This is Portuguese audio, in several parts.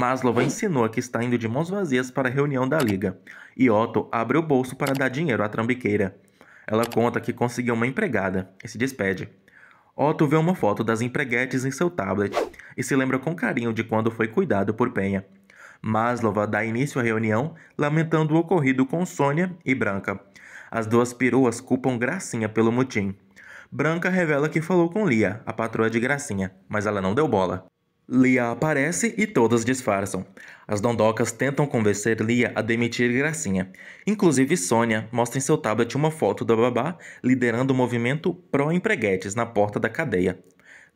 Maslova ensinou que está indo de mãos vazias para a reunião da liga, e Otto abre o bolso para dar dinheiro à trambiqueira. Ela conta que conseguiu uma empregada e se despede. Otto vê uma foto das empreguetes em seu tablet e se lembra com carinho de quando foi cuidado por Penha. Maslova dá início à reunião, lamentando o ocorrido com Sônia e Branca. As duas peruas culpam Gracinha pelo motim. Branca revela que falou com Lia, a patroa de Gracinha, mas ela não deu bola. Lia aparece e todas disfarçam. As dondocas tentam convencer Lia a demitir Gracinha. Inclusive, Sônia mostra em seu tablet uma foto da babá liderando o movimento pró-empreguetes na porta da cadeia.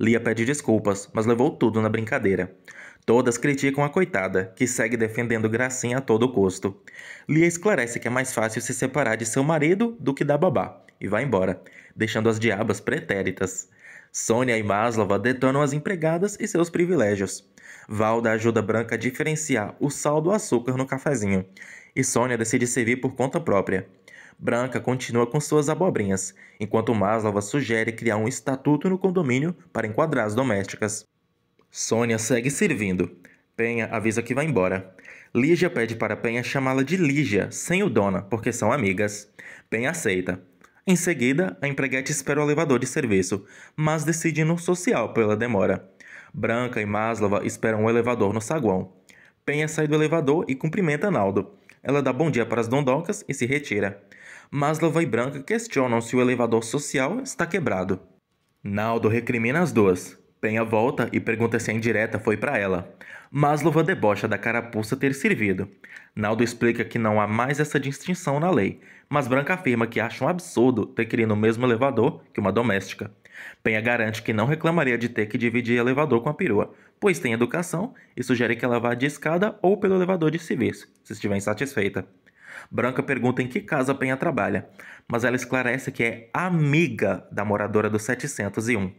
Lia pede desculpas, mas levou tudo na brincadeira. Todas criticam a coitada, que segue defendendo Gracinha a todo custo. Lia esclarece que é mais fácil se separar de seu marido do que da babá, e vai embora, deixando as diabas pretéritas. Sônia e Maslova detonam as empregadas e seus privilégios. Valda ajuda Branca a diferenciar o sal do açúcar no cafezinho. E Sônia decide servir por conta própria. Branca continua com suas abobrinhas, enquanto Maslova sugere criar um estatuto no condomínio para enquadrar as domésticas. Sônia segue servindo. Penha avisa que vai embora. Lígia pede para Penha chamá-la de Lígia, sem o Dona, porque são amigas. Penha aceita. Em seguida, a empreguete espera o elevador de serviço, mas decide no social pela demora. Branca e Maslova esperam o elevador no saguão. Penha sai do elevador e cumprimenta Naldo. Ela dá bom dia para as dondocas e se retira. Maslova e Branca questionam se o elevador social está quebrado. Naldo recrimina as duas. Penha volta e pergunta se a indireta foi para ela. Maslova debocha da carapuça ter servido. Naldo explica que não há mais essa distinção na lei, mas Branca afirma que acha um absurdo ter que ir no mesmo elevador que uma doméstica. Penha garante que não reclamaria de ter que dividir elevador com a perua, pois tem educação e sugere que ela vá de escada ou pelo elevador de serviço, se estiver insatisfeita. Branca pergunta em que casa a Penha trabalha, mas ela esclarece que é amiga da moradora do 701.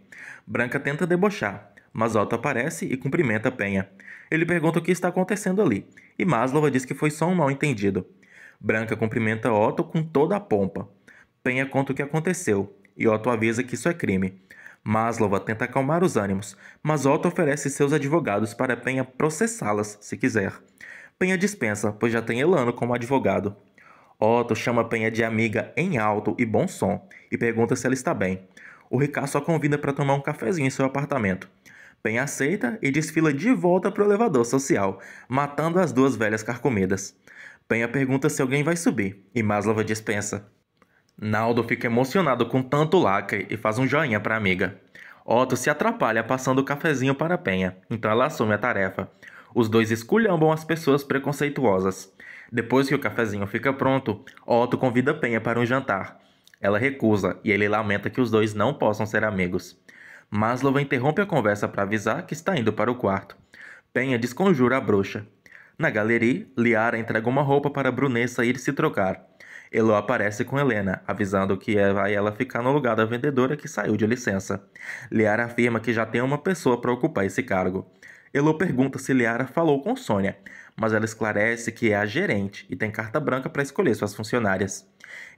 Branca tenta debochar, mas Otto aparece e cumprimenta Penha. Ele pergunta o que está acontecendo ali, e Maslova diz que foi só um mal-entendido. Branca cumprimenta Otto com toda a pompa. Penha conta o que aconteceu, e Otto avisa que isso é crime. Maslova tenta acalmar os ânimos, mas Otto oferece seus advogados para Penha processá-las se quiser. Penha dispensa, pois já tem Elano como advogado. Otto chama Penha de amiga em alto e bom som e pergunta se ela está bem. O Ricardo só convida para tomar um cafezinho em seu apartamento. Penha aceita e desfila de volta para o elevador social, matando as duas velhas carcomidas. Penha pergunta se alguém vai subir e Maslova dispensa. Naldo fica emocionado com tanto lacre e faz um joinha para a amiga. Otto se atrapalha passando o cafezinho para Penha, então ela assume a tarefa. Os dois esculhambam as pessoas preconceituosas. Depois que o cafezinho fica pronto, Otto convida Penha para um jantar. Ela recusa e ele lamenta que os dois não possam ser amigos. Maslow interrompe a conversa para avisar que está indo para o quarto. Penha desconjura a bruxa. Na galeria, Liara entrega uma roupa para Brunessa ir se trocar. Elo aparece com Helena, avisando que é vai ela ficar no lugar da vendedora que saiu de licença. Liara afirma que já tem uma pessoa para ocupar esse cargo. Elo pergunta se Liara falou com Sônia, mas ela esclarece que é a gerente e tem carta branca para escolher suas funcionárias.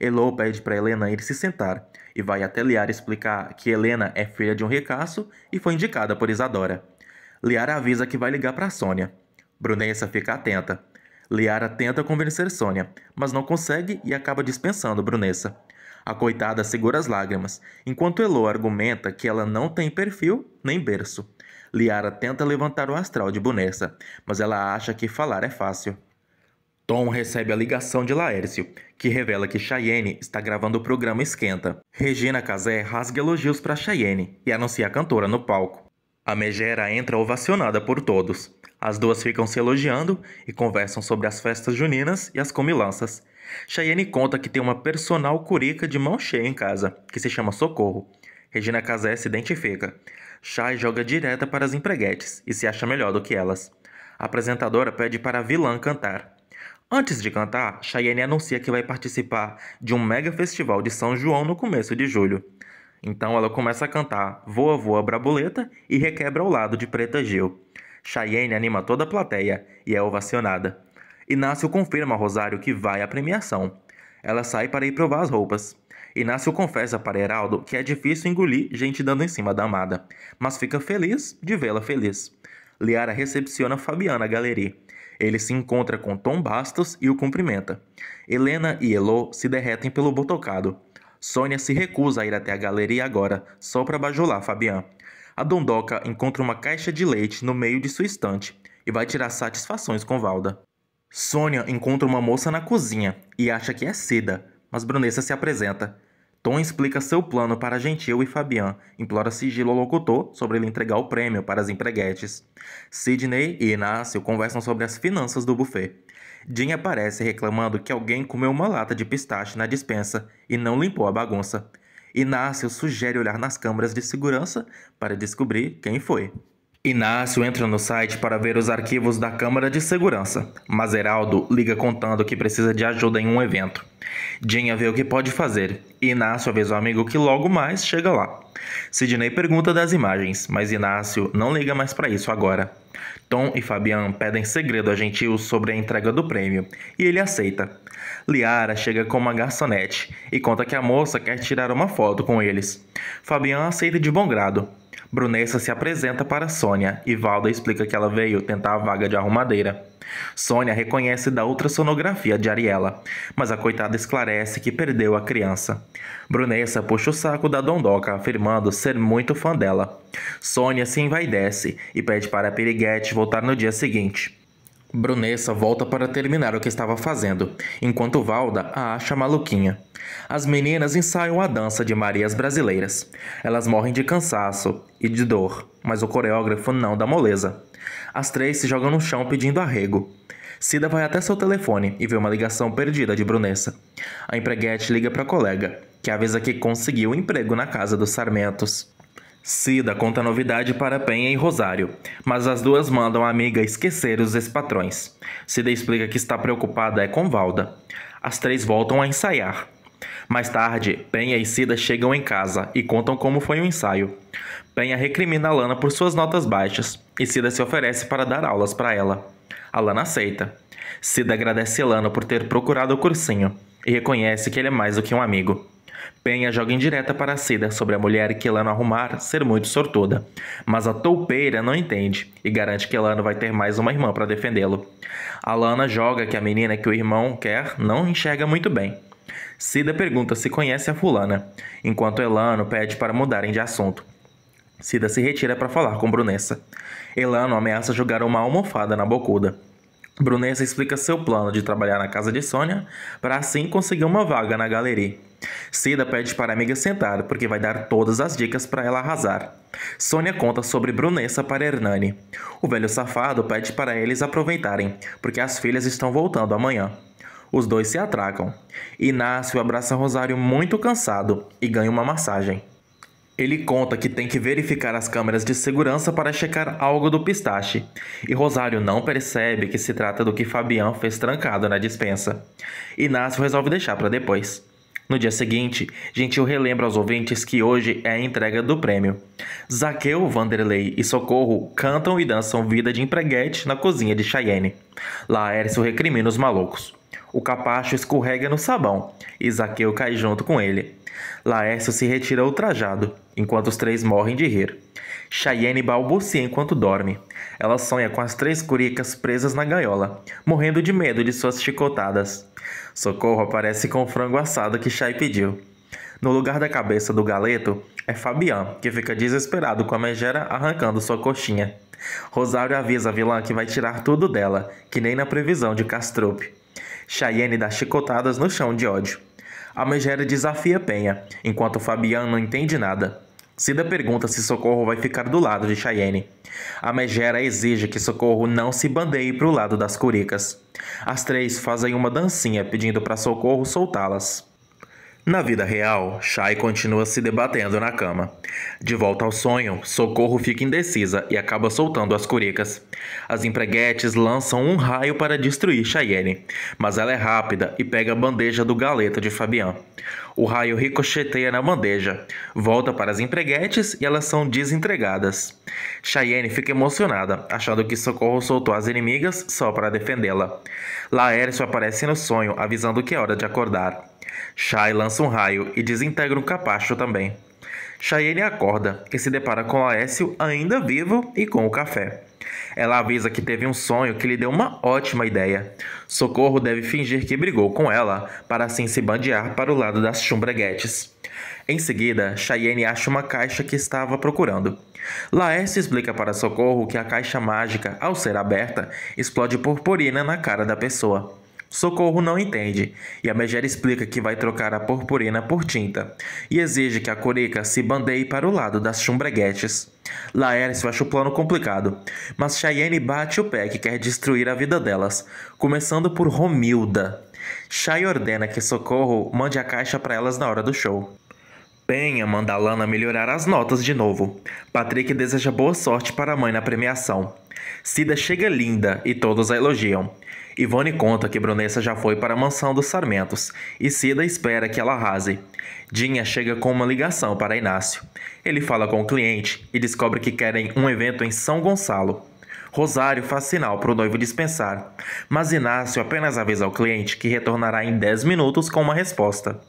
Elo pede para Helena ir se sentar e vai até Liara explicar que Helena é filha de um ricaço e foi indicada por Isadora. Liara avisa que vai ligar para Sônia. Brunessa fica atenta. Liara tenta convencer Sônia, mas não consegue e acaba dispensando Brunessa. A coitada segura as lágrimas, enquanto Elo argumenta que ela não tem perfil nem berço. Liara tenta levantar o astral de Bonessa, mas ela acha que falar é fácil. Tom recebe a ligação de Laércio, que revela que Cheyenne está gravando o programa Esquenta. Regina Casé rasga elogios para Cheyenne e anuncia a cantora no palco. A megera entra ovacionada por todos. As duas ficam se elogiando e conversam sobre as festas juninas e as comilanças. Cheyenne conta que tem uma personal curica de mão cheia em casa, que se chama Socorro. Regina Casé se identifica. Shai joga direta para as empreguetes e se acha melhor do que elas. A apresentadora pede para a vilã cantar. Antes de cantar, Cheyenne anuncia que vai participar de um mega festival de São João no começo de julho. Então ela começa a cantar Voa Voa Braboleta e requebra o lado de Preta Gil. Cheyenne anima toda a plateia e é ovacionada. Inácio confirma a Rosário que vai à premiação. Ela sai para ir provar as roupas. Inácio confessa para Heraldo que é difícil engolir gente dando em cima da amada, mas fica feliz de vê-la feliz. Liara recepciona Fabiana Galeri. Ele se encontra com Tom Bastos e o cumprimenta. Helena e Elo se derretem pelo botocado. Sônia se recusa a ir até a galeria agora, só para bajular Fabian. A Dondoca encontra uma caixa de leite no meio de sua estante e vai tirar satisfações com Valda. Sônia encontra uma moça na cozinha e acha que é Cida mas Brunessa se apresenta. Tom explica seu plano para Gentil e Fabian, implora sigilo ao locutor sobre ele entregar o prêmio para as empreguetes. Sidney e Inácio conversam sobre as finanças do buffet. Jim aparece reclamando que alguém comeu uma lata de pistache na dispensa e não limpou a bagunça. Inácio sugere olhar nas câmeras de segurança para descobrir quem foi. Inácio entra no site para ver os arquivos da Câmara de Segurança, mas Heraldo liga contando que precisa de ajuda em um evento. Dinha vê o que pode fazer e Inácio avisa o amigo que logo mais chega lá. Sidney pergunta das imagens, mas Inácio não liga mais para isso agora. Tom e Fabian pedem segredo a Gentil sobre a entrega do prêmio e ele aceita. Liara chega com uma garçonete e conta que a moça quer tirar uma foto com eles. Fabian aceita de bom grado, Brunessa se apresenta para Sônia e Valda explica que ela veio tentar a vaga de arrumadeira. Sônia reconhece da ultrassonografia de Ariela, mas a coitada esclarece que perdeu a criança. Brunessa puxa o saco da Dondoca, afirmando ser muito fã dela. Sônia se envaidece e pede para a Piriguete voltar no dia seguinte. Brunessa volta para terminar o que estava fazendo, enquanto Valda a acha maluquinha. As meninas ensaiam a dança de Marias brasileiras. Elas morrem de cansaço e de dor, mas o coreógrafo não dá moleza. As três se jogam no chão pedindo arrego. Cida vai até seu telefone e vê uma ligação perdida de Brunessa. A empreguete liga para a colega, que avisa que conseguiu um emprego na casa dos Sarmentos. Cida conta novidade para Penha e Rosário, mas as duas mandam a amiga esquecer os ex-patrões. Cida explica que está preocupada é com Valda. As três voltam a ensaiar. Mais tarde, Penha e Cida chegam em casa e contam como foi o ensaio. Penha recrimina Lana por suas notas baixas e Cida se oferece para dar aulas para ela. Alana Lana aceita. Cida agradece Lana por ter procurado o cursinho e reconhece que ele é mais do que um amigo. Penha joga indireta para Cida sobre a mulher que Elano arrumar ser muito sortuda. Mas a toupeira não entende e garante que Elano vai ter mais uma irmã para defendê-lo. Alana joga que a menina que o irmão quer não enxerga muito bem. Cida pergunta se conhece a fulana, enquanto Elano pede para mudarem de assunto. Cida se retira para falar com Brunessa. Elano ameaça jogar uma almofada na bocuda. Brunessa explica seu plano de trabalhar na casa de Sônia para assim conseguir uma vaga na galeria. Cida pede para a amiga sentar, porque vai dar todas as dicas para ela arrasar. Sônia conta sobre Brunessa para Hernani. O velho safado pede para eles aproveitarem, porque as filhas estão voltando amanhã. Os dois se atracam. Inácio abraça Rosário muito cansado e ganha uma massagem. Ele conta que tem que verificar as câmeras de segurança para checar algo do pistache, e Rosário não percebe que se trata do que Fabian fez trancado na dispensa. Inácio resolve deixar para depois. No dia seguinte, Gentil relembra aos ouvintes que hoje é a entrega do prêmio. Zaqueu, Vanderlei e Socorro cantam e dançam Vida de Empreguete na cozinha de Cheyenne. Lá, Ércio recrimina os malucos. O capacho escorrega no sabão e Zaqueu cai junto com ele. Laércio se retira ultrajado, enquanto os três morrem de rir. Cheyenne balbucia enquanto dorme. Ela sonha com as três curicas presas na gaiola, morrendo de medo de suas chicotadas. Socorro aparece com o frango assado que Chay pediu. No lugar da cabeça do galeto é Fabian, que fica desesperado com a megera arrancando sua coxinha. Rosário avisa a vilã que vai tirar tudo dela, que nem na previsão de Castrupe. Cheyenne dá chicotadas no chão de ódio. A megera desafia Penha, enquanto Fabian não entende nada. Cida pergunta se Socorro vai ficar do lado de Cheyenne. A megera exige que Socorro não se bandeie para o lado das curicas. As três fazem uma dancinha pedindo para Socorro soltá-las. Na vida real, Shai continua se debatendo na cama. De volta ao sonho, Socorro fica indecisa e acaba soltando as curicas. As empreguetes lançam um raio para destruir Cheyenne, mas ela é rápida e pega a bandeja do galeta de Fabian. O raio ricocheteia na bandeja, volta para as empreguetes e elas são desentregadas. Cheyenne fica emocionada, achando que Socorro soltou as inimigas só para defendê-la. Laércio aparece no sonho, avisando que é hora de acordar. Shai lança um raio e desintegra um capacho também. Cheyenne acorda e se depara com Laécio ainda vivo e com o café. Ela avisa que teve um sonho que lhe deu uma ótima ideia. Socorro deve fingir que brigou com ela, para assim se bandear para o lado das chumbreguetes. Em seguida, Cheyenne acha uma caixa que estava procurando. Laércio explica para Socorro que a caixa mágica, ao ser aberta, explode purpurina na cara da pessoa. Socorro não entende, e a megera explica que vai trocar a purpurina por tinta, e exige que a Corica se bandeie para o lado das chumbreguetes. Laércio acha o plano complicado, mas Cheyenne bate o pé que quer destruir a vida delas, começando por Romilda. Chay ordena que Socorro mande a caixa para elas na hora do show. Penha manda Lana melhorar as notas de novo. Patrick deseja boa sorte para a mãe na premiação. Cida chega linda e todos a elogiam. Ivone conta que Brunessa já foi para a mansão dos Sarmentos e Cida espera que ela arrase. Dinha chega com uma ligação para Inácio. Ele fala com o cliente e descobre que querem um evento em São Gonçalo. Rosário faz sinal para o noivo dispensar, mas Inácio apenas avisa ao cliente que retornará em 10 minutos com uma resposta.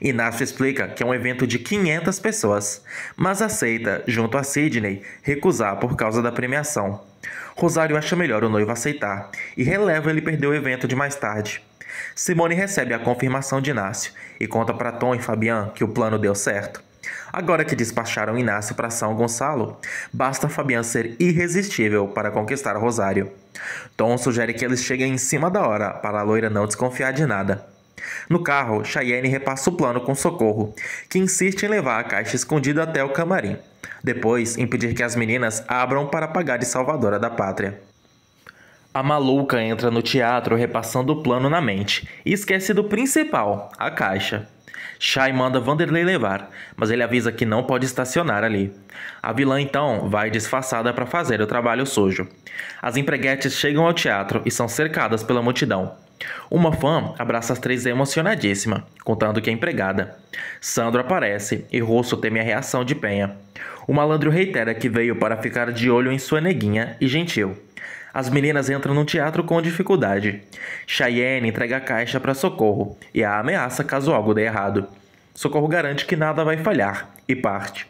Inácio explica que é um evento de 500 pessoas, mas aceita, junto a Sidney, recusar por causa da premiação. Rosário acha melhor o noivo aceitar e releva ele perder o evento de mais tarde. Simone recebe a confirmação de Inácio e conta para Tom e Fabian que o plano deu certo. Agora que despacharam Inácio para São Gonçalo, basta Fabian ser irresistível para conquistar Rosário. Tom sugere que eles cheguem em cima da hora para a loira não desconfiar de nada. No carro, Cheyenne repassa o plano com Socorro, que insiste em levar a caixa escondida até o camarim. Depois, impedir que as meninas abram para pagar de salvadora da pátria. A maluca entra no teatro repassando o plano na mente e esquece do principal, a caixa. Shai manda Vanderlei levar, mas ele avisa que não pode estacionar ali. A vilã então vai disfarçada para fazer o trabalho sujo. As empreguetes chegam ao teatro e são cercadas pela multidão. Uma fã abraça as três emocionadíssima, contando que é empregada. Sandro aparece e Rosso teme a reação de Penha. O malandro reitera que veio para ficar de olho em sua neguinha e gentil. As meninas entram no teatro com dificuldade. Cheyenne entrega a caixa para Socorro e a ameaça caso algo dê errado. Socorro garante que nada vai falhar e parte.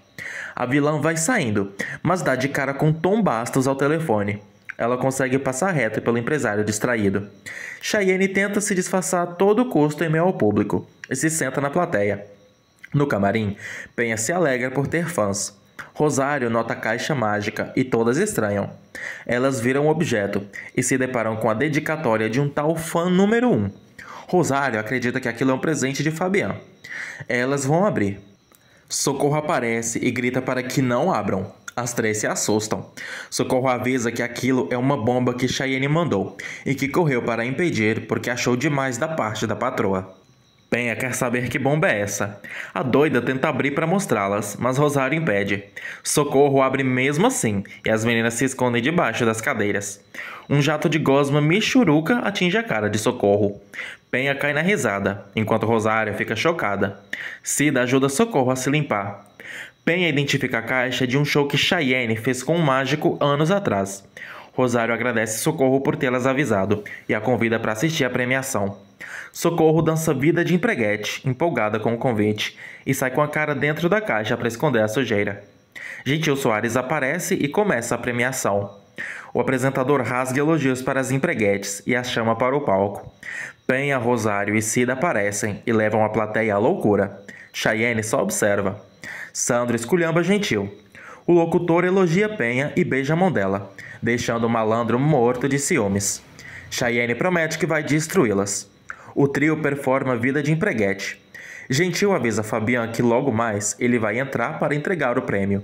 A vilã vai saindo, mas dá de cara com Tom Bastos ao telefone. Ela consegue passar reto pelo empresário distraído. Cheyenne tenta se disfarçar a todo custo em meio ao público e se senta na plateia. No camarim, Penha se alegra por ter fãs. Rosário nota a caixa mágica e todas estranham. Elas viram o objeto e se deparam com a dedicatória de um tal fã número 1. Um. Rosário acredita que aquilo é um presente de Fabian. Elas vão abrir. Socorro aparece e grita para que não abram. As três se assustam. Socorro avisa que aquilo é uma bomba que Cheyenne mandou e que correu para impedir porque achou demais da parte da patroa. Penha quer saber que bomba é essa. A doida tenta abrir para mostrá-las, mas Rosário impede. Socorro abre mesmo assim e as meninas se escondem debaixo das cadeiras. Um jato de gosma michuruca atinge a cara de Socorro. Penha cai na risada, enquanto Rosário fica chocada. Cida ajuda Socorro a se limpar Penha identifica a caixa de um show que Cheyenne fez com um mágico anos atrás. Rosário agradece Socorro por tê-las avisado e a convida para assistir a premiação. Socorro dança vida de empreguete, empolgada com o convite, e sai com a cara dentro da caixa para esconder a sujeira. Gentil Soares aparece e começa a premiação. O apresentador rasga elogios para as empreguetes e as chama para o palco. Penha, Rosário e Cida aparecem e levam a plateia à loucura. Cheyenne só observa. Sandro esculhamba Gentil. O locutor elogia Penha e beija a mão dela, deixando o malandro morto de ciúmes. Cheyenne promete que vai destruí-las. O trio performa Vida de Empreguete. Gentil avisa Fabian que logo mais ele vai entrar para entregar o prêmio.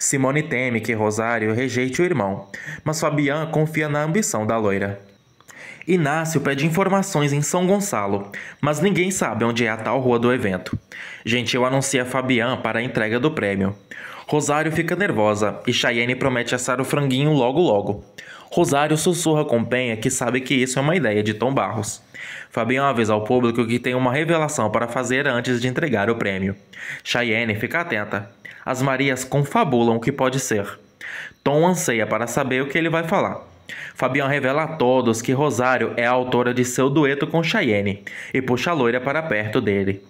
Simone teme que Rosário rejeite o irmão, mas Fabian confia na ambição da loira. Inácio pede informações em São Gonçalo, mas ninguém sabe onde é a tal rua do evento. Gentil anuncia Fabian para a entrega do prêmio. Rosário fica nervosa e Cheyenne promete assar o franguinho logo logo. Rosário sussurra com Penha que sabe que isso é uma ideia de Tom Barros. Fabian avisa ao público que tem uma revelação para fazer antes de entregar o prêmio. Cheyenne fica atenta. As Marias confabulam o que pode ser. Tom anseia para saber o que ele vai falar. Fabian revela a todos que Rosário é a autora de seu dueto com Cheyenne e puxa a loira para perto dele.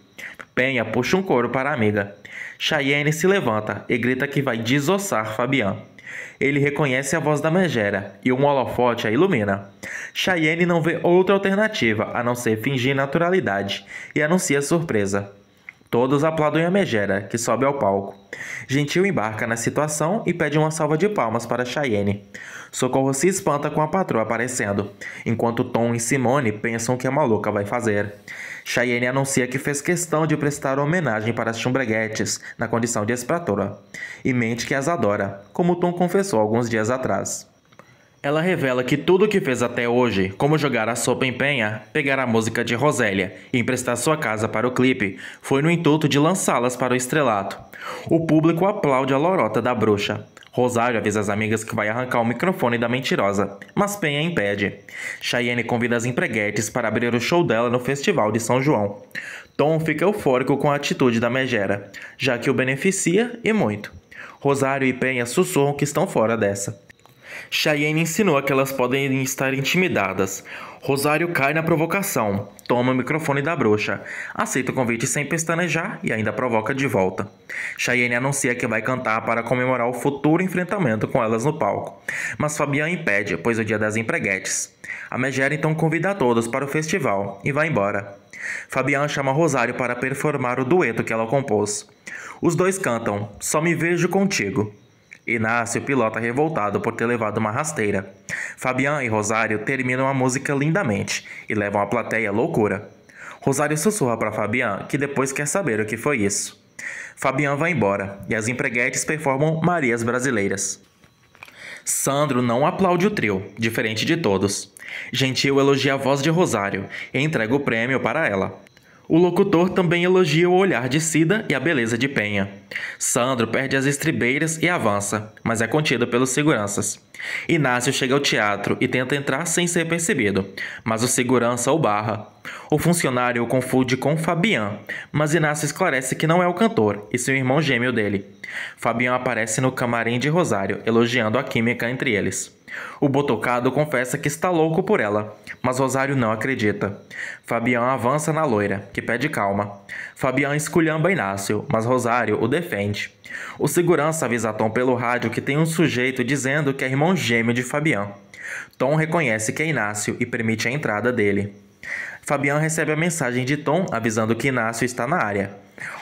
Penha puxa um couro para a amiga. Cheyenne se levanta e grita que vai desossar Fabian. Ele reconhece a voz da megera e um holofote a ilumina. Cheyenne não vê outra alternativa a não ser fingir naturalidade e anuncia surpresa. Todos aplaudem a megera, que sobe ao palco. Gentil embarca na situação e pede uma salva de palmas para Cheyenne. Socorro se espanta com a patroa aparecendo, enquanto Tom e Simone pensam que a maluca vai fazer. Cheyenne anuncia que fez questão de prestar homenagem para as chumbreguetes, na condição de extratora, e mente que as adora, como Tom confessou alguns dias atrás. Ela revela que tudo o que fez até hoje, como jogar a sopa em penha, pegar a música de Rosélia e emprestar sua casa para o clipe, foi no intuito de lançá-las para o estrelato. O público aplaude a lorota da bruxa, Rosário avisa as amigas que vai arrancar o microfone da mentirosa, mas Penha impede. Cheyenne convida as empreguetes para abrir o show dela no Festival de São João. Tom fica eufórico com a atitude da megera, já que o beneficia e muito. Rosário e Penha sussurram que estão fora dessa. Cheyenne insinua que elas podem estar intimidadas. Rosário cai na provocação, toma o microfone da bruxa, aceita o convite sem pestanejar e ainda provoca de volta. Cheyenne anuncia que vai cantar para comemorar o futuro enfrentamento com elas no palco, mas Fabian impede, pois é o dia das empreguetes. A Megera então convida a todos para o festival e vai embora. Fabian chama Rosário para performar o dueto que ela compôs. Os dois cantam Só Me Vejo Contigo. Inácio pilota revoltado por ter levado uma rasteira. Fabian e Rosário terminam a música lindamente e levam a plateia à loucura. Rosário sussurra para Fabian que depois quer saber o que foi isso. Fabian vai embora e as empreguetes performam Marias Brasileiras. Sandro não aplaude o trio, diferente de todos. Gentil elogia a voz de Rosário e entrega o prêmio para ela. O locutor também elogia o olhar de Cida e a beleza de Penha. Sandro perde as estribeiras e avança, mas é contido pelos seguranças. Inácio chega ao teatro e tenta entrar sem ser percebido, mas o segurança o barra. O funcionário o confunde com Fabian, mas Inácio esclarece que não é o cantor e seu irmão gêmeo dele. Fabian aparece no camarim de Rosário, elogiando a química entre eles. O Botocado confessa que está louco por ela, mas Rosário não acredita. Fabian avança na loira, que pede calma, Fabian esculhamba Inácio, mas Rosário o defende. O segurança avisa Tom pelo rádio que tem um sujeito dizendo que é irmão gêmeo de Fabian. Tom reconhece que é Inácio e permite a entrada dele. Fabian recebe a mensagem de Tom avisando que Inácio está na área.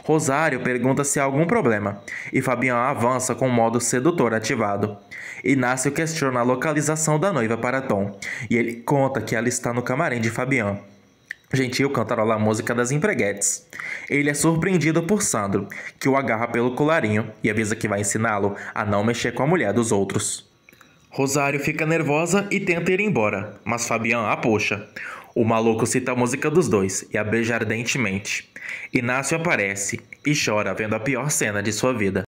Rosário pergunta se há algum problema e Fabian avança com o modo sedutor ativado. Inácio questiona a localização da noiva para Tom e ele conta que ela está no camarim de Fabian. Gentil cantarola a música das empreguetes. Ele é surpreendido por Sandro, que o agarra pelo colarinho e avisa que vai ensiná-lo a não mexer com a mulher dos outros. Rosário fica nervosa e tenta ir embora, mas Fabian a puxa. O maluco cita a música dos dois e a beija ardentemente. Inácio aparece e chora vendo a pior cena de sua vida.